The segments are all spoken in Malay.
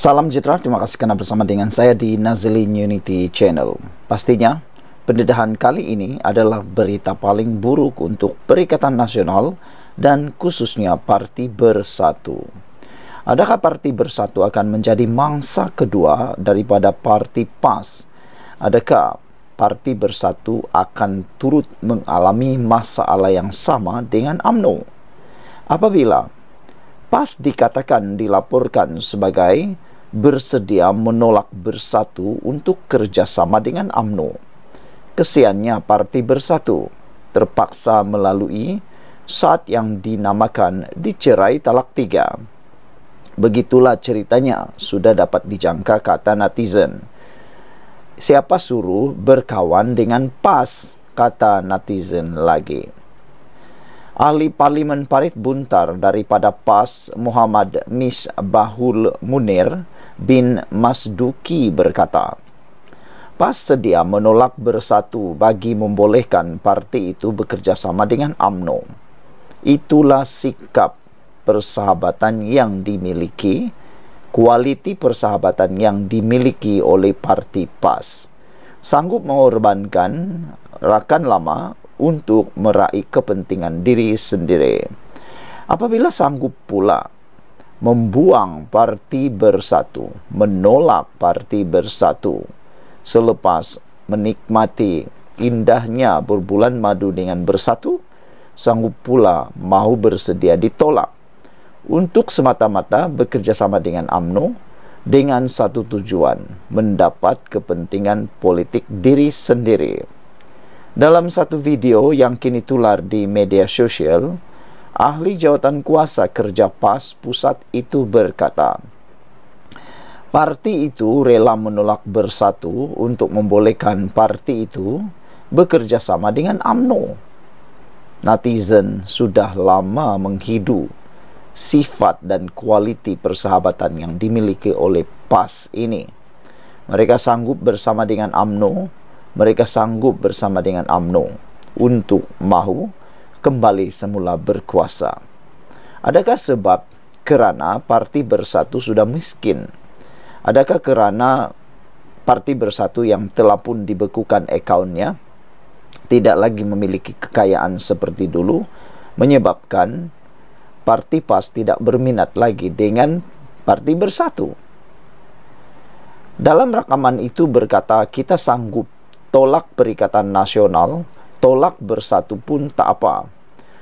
Salam sejahtera, terima kasih kerana bersama dengan saya di Nazlin Unity Channel. Pastinya, pendedahan kali ini adalah berita paling buruk untuk Perikatan Nasional dan khususnya Parti Bersatu. Adakah Parti Bersatu akan menjadi mangsa kedua daripada Parti PAS? Adakah Parti Bersatu akan turut mengalami masalah yang sama dengan AMNO? Apabila PAS dikatakan dilaporkan sebagai bersedia menolak bersatu untuk kerjasama dengan AMNO. Kesiannya parti bersatu terpaksa melalui saat yang dinamakan dicerai talak tiga. Begitulah ceritanya sudah dapat dijangka kata netizen. Siapa suruh berkawan dengan PAS kata netizen lagi. Ahli Parlimen Parit Buntar daripada PAS Muhammad Misbahul Munir bin Masduki berkata, PAS sedia menolak bersatu bagi membolehkan parti itu bekerjasama dengan AMNO. Itulah sikap persahabatan yang dimiliki, kualiti persahabatan yang dimiliki oleh parti PAS. Sanggup mengorbankan rakan lama untuk meraih kepentingan diri sendiri. Apabila sanggup pula membuang parti bersatu, menolak parti bersatu selepas menikmati indahnya berbulan madu dengan bersatu sanggup pula mahu bersedia ditolak untuk semata-mata bekerjasama dengan AMNO dengan satu tujuan mendapat kepentingan politik diri sendiri dalam satu video yang kini tular di media sosial Ahli jawatan kuasa kerja PAS pusat itu berkata, Parti itu rela menolak bersatu untuk membolehkan parti itu bekerjasama dengan AMNO. Netizen sudah lama menghidu sifat dan kualiti persahabatan yang dimiliki oleh PAS ini. Mereka sanggup bersama dengan AMNO, mereka sanggup bersama dengan AMNO untuk mahu kembali semula berkuasa. Adakah sebab kerana parti bersatu sudah miskin? Adakah kerana parti bersatu yang telah pun dibekukan akaunnya tidak lagi memiliki kekayaan seperti dulu menyebabkan parti PAS tidak berminat lagi dengan parti bersatu? Dalam rekaman itu berkata kita sanggup tolak perikatan nasional tolak bersatu pun tak apa.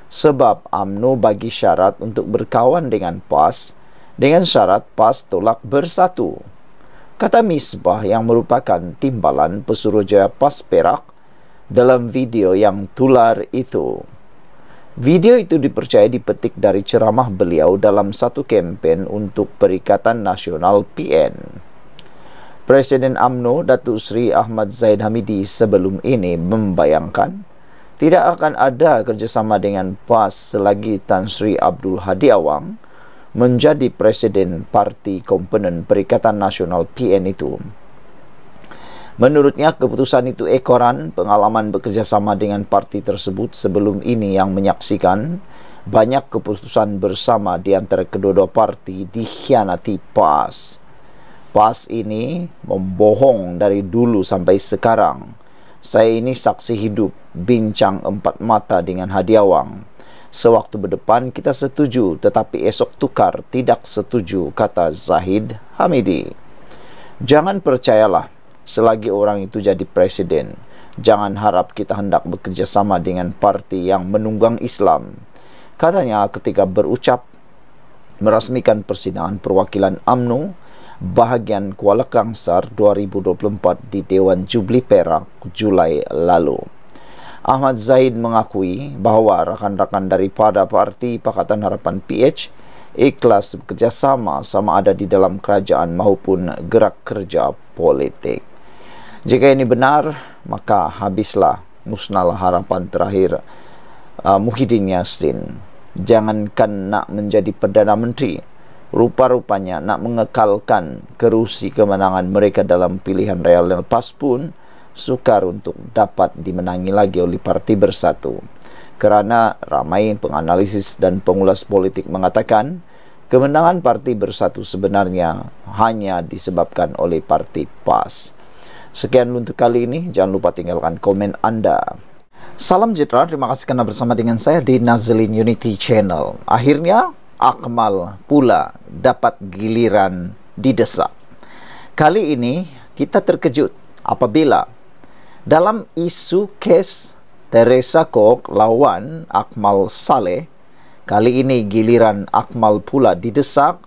Sebab UMNO bagi syarat untuk berkawan dengan PAS dengan syarat PAS tolak bersatu. Kata Misbah yang merupakan timbalan pesuruhjaya PAS Perak dalam video yang tular itu. Video itu dipercaya dipetik dari ceramah beliau dalam satu kempen untuk Perikatan Nasional PN. Presiden AMNO Datuk Seri Ahmad Zaid Hamidi sebelum ini membayangkan tidak akan ada kerjasama dengan PAS selagi Tan Sri Abdul Hadi Awang menjadi Presiden Parti Komponen Perikatan Nasional PN itu. Menurutnya keputusan itu ekoran pengalaman bekerjasama dengan parti tersebut sebelum ini yang menyaksikan banyak keputusan bersama di antara kedua-dua parti dikhianati PAS. PAS ini membohong dari dulu sampai sekarang. Saya ini saksi hidup bincang empat mata dengan Hadiawang. Sewaktu berdepan kita setuju tetapi esok tukar tidak setuju kata Zahid Hamidi. Jangan percayalah selagi orang itu jadi presiden. Jangan harap kita hendak bekerjasama dengan parti yang menunggang Islam. Katanya ketika berucap merasmikan persidangan perwakilan AMNU, bahagian Kuala Kangsar 2024 di Dewan Jubli Perak Julai lalu. Ahmad Zaid mengakui bahawa rakan-rakan daripada Parti Pakatan Harapan PH ikhlas bekerjasama sama ada di dalam kerajaan maupun gerak kerja politik. Jika ini benar, maka habislah musnahlah harapan terakhir uh, Muhyiddin Yassin. Jangankan nak menjadi Perdana Menteri, rupa-rupanya nak mengekalkan kerusi kemenangan mereka dalam pilihan Real lepas pun sukar untuk dapat dimenangi lagi oleh Parti Bersatu. Kerana ramai penganalisis dan pengulas politik mengatakan kemenangan Parti Bersatu sebenarnya hanya disebabkan oleh Parti PAS. Sekian untuk kali ini, jangan lupa tinggalkan komen anda. Salam Jitra, terima kasih karena bersama dengan saya di Nazlin Unity Channel. Akhirnya, Akmal pula dapat giliran didesak. Kali ini kita terkejut apabila dalam isu kes Teresa Kok lawan Akmal Saleh, kali ini giliran Akmal pula didesak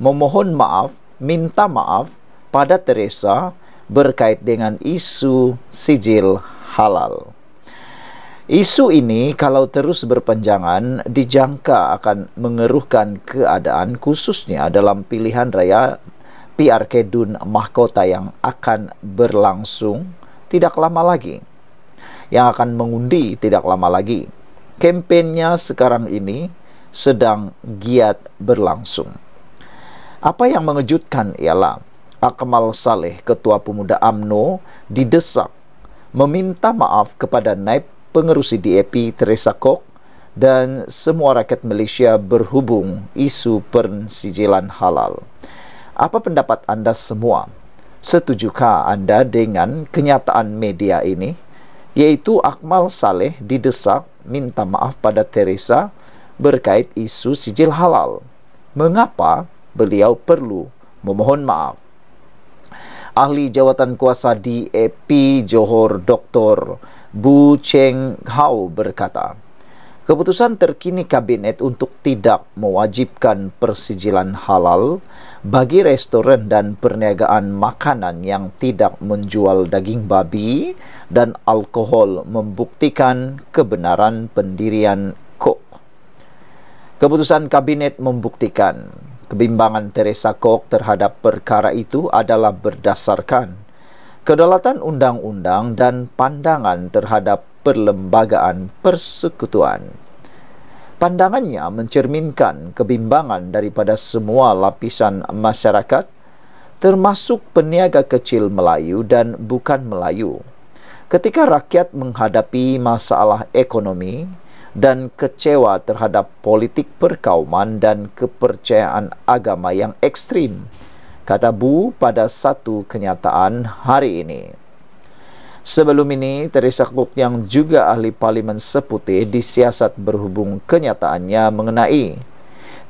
memohon maaf, minta maaf pada Teresa berkait dengan isu sijil halal. Isu ini kalau terus berpanjangan dijangka akan mengeruhkan keadaan khususnya dalam pilihan raya PRK Dun Mahkota yang akan berlangsung tidak lama lagi. Yang akan mengundi tidak lama lagi. Kempennya sekarang ini sedang giat berlangsung. Apa yang mengejutkan ialah Akmal Saleh, Ketua Pemuda AMNO, didesak meminta maaf kepada Naib pengerusi DAP Teresa Kok dan semua rakyat Malaysia berhubung isu persijilan halal. Apa pendapat anda semua? Setujukah anda dengan kenyataan media ini? Iaitu Akmal Saleh didesak minta maaf pada Teresa berkait isu sijil halal. Mengapa beliau perlu memohon maaf? Ahli Jawatan Kuasa di EP Johor Dr. Bu Cheng Hao berkata, Keputusan terkini kabinet untuk tidak mewajibkan persijilan halal bagi restoran dan perniagaan makanan yang tidak menjual daging babi dan alkohol membuktikan kebenaran pendirian Kok. Keputusan kabinet membuktikan Kebimbangan Teresa Kok terhadap perkara itu adalah berdasarkan kedaulatan undang-undang dan pandangan terhadap perlembagaan persekutuan. Pandangannya mencerminkan kebimbangan daripada semua lapisan masyarakat termasuk peniaga kecil Melayu dan bukan Melayu. Ketika rakyat menghadapi masalah ekonomi, dan kecewa terhadap politik perkauman dan kepercayaan agama yang ekstrim, kata Bu pada satu kenyataan hari ini. Sebelum ini, Teresa Cook yang juga ahli parlimen seputih disiasat berhubung kenyataannya mengenai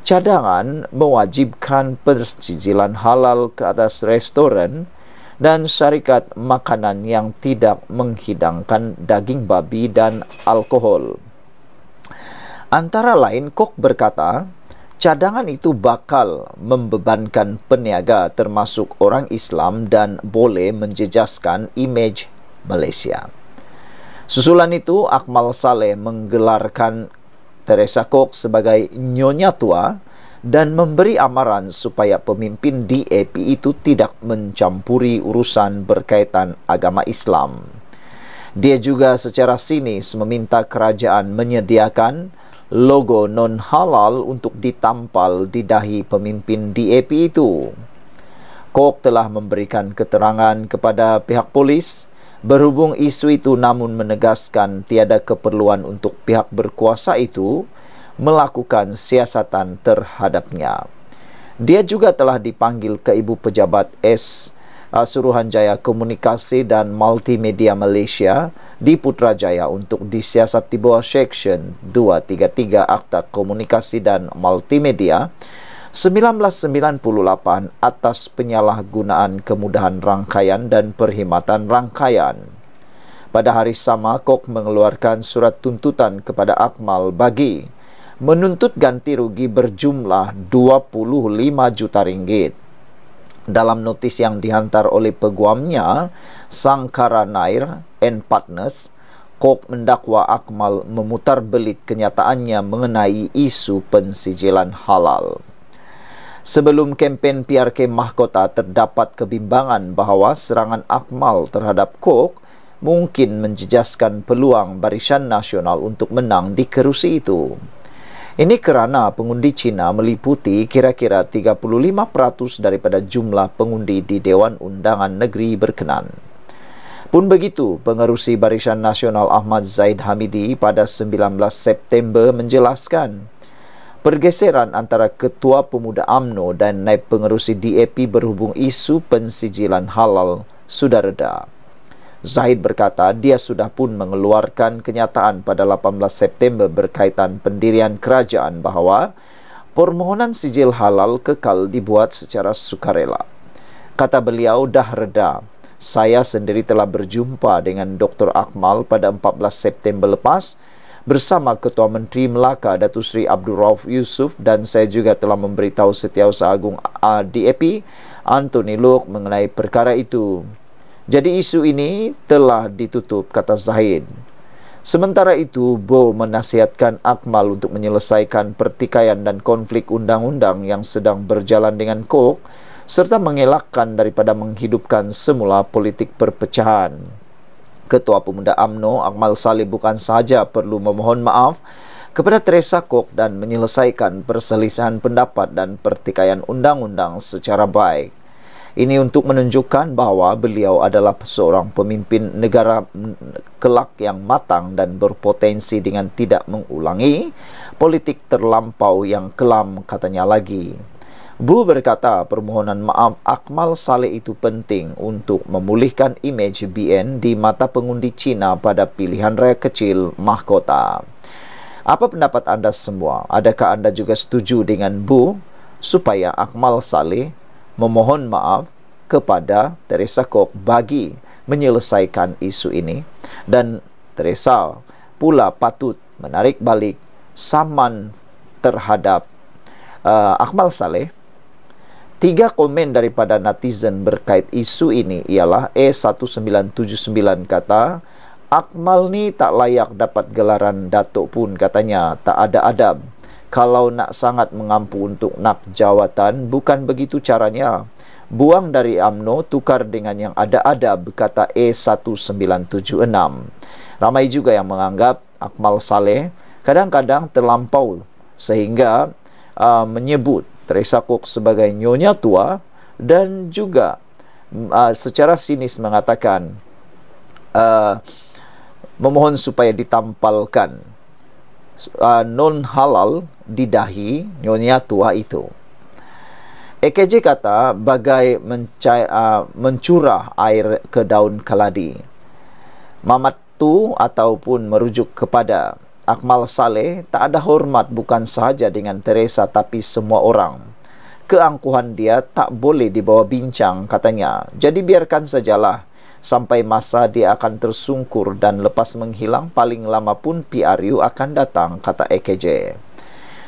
cadangan mewajibkan persijilan halal ke atas restoran dan syarikat makanan yang tidak menghidangkan daging babi dan alkohol. Antara lain, Kok berkata, cadangan itu bakal membebankan peniaga termasuk orang Islam dan boleh menjejaskan imej Malaysia. Susulan itu, Akmal Saleh menggelarkan Teresa Kok sebagai nyonya tua dan memberi amaran supaya pemimpin di DAP itu tidak mencampuri urusan berkaitan agama Islam. Dia juga secara sinis meminta kerajaan menyediakan logo non halal untuk ditampal di dahi pemimpin DAP itu. Kok telah memberikan keterangan kepada pihak polis berhubung isu itu namun menegaskan tiada keperluan untuk pihak berkuasa itu melakukan siasatan terhadapnya. Dia juga telah dipanggil ke ibu pejabat S Suruhanjaya Komunikasi dan Multimedia Malaysia di Putrajaya untuk disiasati bawah Seksyen 233 Akta Komunikasi dan Multimedia 1998 atas penyalahgunaan kemudahan rangkaian dan perkhidmatan rangkaian. Pada hari sama, Kok mengeluarkan surat tuntutan kepada Akmal bagi menuntut ganti rugi berjumlah 25 juta ringgit. Dalam notis yang dihantar oleh peguamnya, Sangkara Nair, and Partners, Kok mendakwa Akmal memutar belit kenyataannya mengenai isu pensijilan halal. Sebelum kempen PRK Mahkota terdapat kebimbangan bahawa serangan Akmal terhadap Kok mungkin menjejaskan peluang Barisan Nasional untuk menang di kerusi itu. Ini kerana pengundi Cina meliputi kira-kira 35% daripada jumlah pengundi di Dewan Undangan Negeri berkenan. Pun begitu, pengerusi Barisan Nasional Ahmad Zaid Hamidi pada 19 September menjelaskan pergeseran antara Ketua Pemuda AMNO dan Naib Pengerusi DAP berhubung isu pensijilan halal sudah reda. Zaid berkata dia sudah pun mengeluarkan kenyataan pada 18 September berkaitan pendirian kerajaan bahawa permohonan sijil halal kekal dibuat secara sukarela. Kata beliau dah reda, saya sendiri telah berjumpa dengan Dr. Akmal pada 14 September lepas bersama Ketua Menteri Melaka Datu Sri Abdul Rauf Yusuf dan saya juga telah memberitahu Setiausaha Agung DAP Anthony Luke mengenai perkara itu. Jadi isu ini telah ditutup kata Zahid. Sementara itu, Bo menasihatkan Akmal untuk menyelesaikan pertikaian dan konflik undang-undang yang sedang berjalan dengan Koch serta mengelakkan daripada menghidupkan semula politik perpecahan. Ketua Pemuda AMNO Akmal Salih bukan saja perlu memohon maaf kepada Teresa Kok dan menyelesaikan perselisihan pendapat dan pertikaian undang-undang secara baik. Ini untuk menunjukkan bahawa beliau adalah seorang pemimpin negara kelak yang matang dan berpotensi dengan tidak mengulangi politik terlampau yang kelam katanya lagi. Bu berkata permohonan maaf Akmal Saleh itu penting untuk memulihkan imej BN di mata pengundi Cina pada pilihan raya kecil mahkota. Apa pendapat anda semua? Adakah anda juga setuju dengan Bu supaya Akmal Saleh memohon maaf kepada Teresa Kok bagi menyelesaikan isu ini dan Teresa pula patut menarik balik saman terhadap uh, Akmal Saleh? tiga komen daripada netizen berkait isu ini ialah E1979 kata Akmal ni tak layak dapat gelaran datuk pun katanya tak ada adab kalau nak sangat mengampu untuk nak jawatan bukan begitu caranya buang dari AMNO tukar dengan yang ada adab kata E1976 ramai juga yang menganggap Akmal Saleh kadang-kadang terlampau sehingga uh, menyebut Teresa Cook sebagai nyonya tua dan juga uh, secara sinis mengatakan uh, memohon supaya ditampalkan uh, non halal di dahi nyonya tua itu. EKJ kata bagai menca- uh, mencurah air ke daun keladi. Mamat tu ataupun merujuk kepada Akmal Saleh tak ada hormat bukan sahaja dengan Teresa tapi semua orang. Keangkuhan dia tak boleh dibawa bincang katanya. Jadi biarkan sajalah sampai masa dia akan tersungkur dan lepas menghilang paling lama pun PRU akan datang kata EKJ.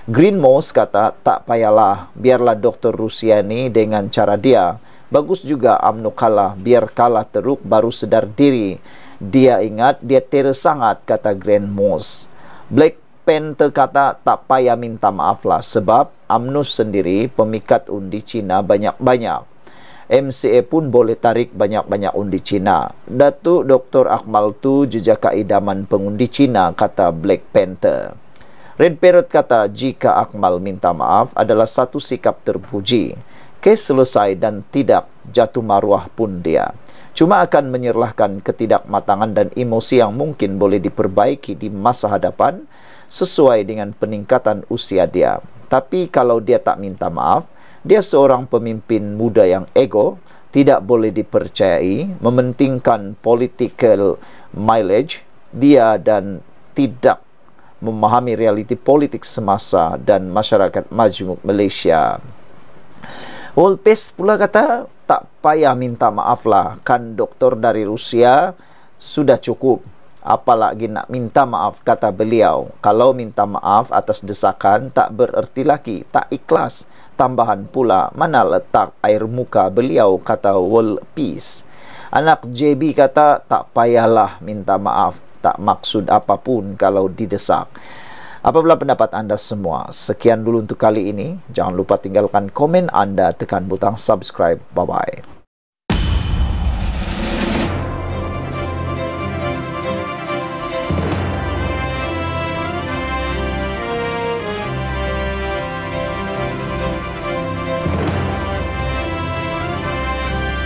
Green Moss kata tak payahlah biarlah Dr. Rusiani dengan cara dia. Bagus juga UMNO kalah biar kalah teruk baru sedar diri. Dia ingat dia tersangat kata Green Moss. Black Panther kata tak payah minta maaf lah sebab UMNUS sendiri pemikat undi Cina banyak-banyak. MCA pun boleh tarik banyak-banyak undi Cina. Datuk Dr. Akmal tu jejak keidaman pengundi Cina kata Black Panther. Red Parrot kata jika Akmal minta maaf adalah satu sikap terpuji. Kes selesai dan tidak jatuh maruah pun dia cuma akan menyerlahkan ketidakmatangan dan emosi yang mungkin boleh diperbaiki di masa hadapan sesuai dengan peningkatan usia dia. Tapi kalau dia tak minta maaf, dia seorang pemimpin muda yang ego, tidak boleh dipercayai, mementingkan political mileage dia dan tidak memahami realiti politik semasa dan masyarakat majmuk Malaysia. Wolpes pula kata tak payah minta maaf lah kan doktor dari Rusia sudah cukup apalagi nak minta maaf kata beliau kalau minta maaf atas desakan tak bererti lagi tak ikhlas tambahan pula mana letak air muka beliau kata world peace anak JB kata tak payahlah minta maaf tak maksud apapun kalau didesak Apabila pendapat anda semua, sekian dulu untuk kali ini. Jangan lupa tinggalkan komen anda, tekan butang subscribe. Bye-bye.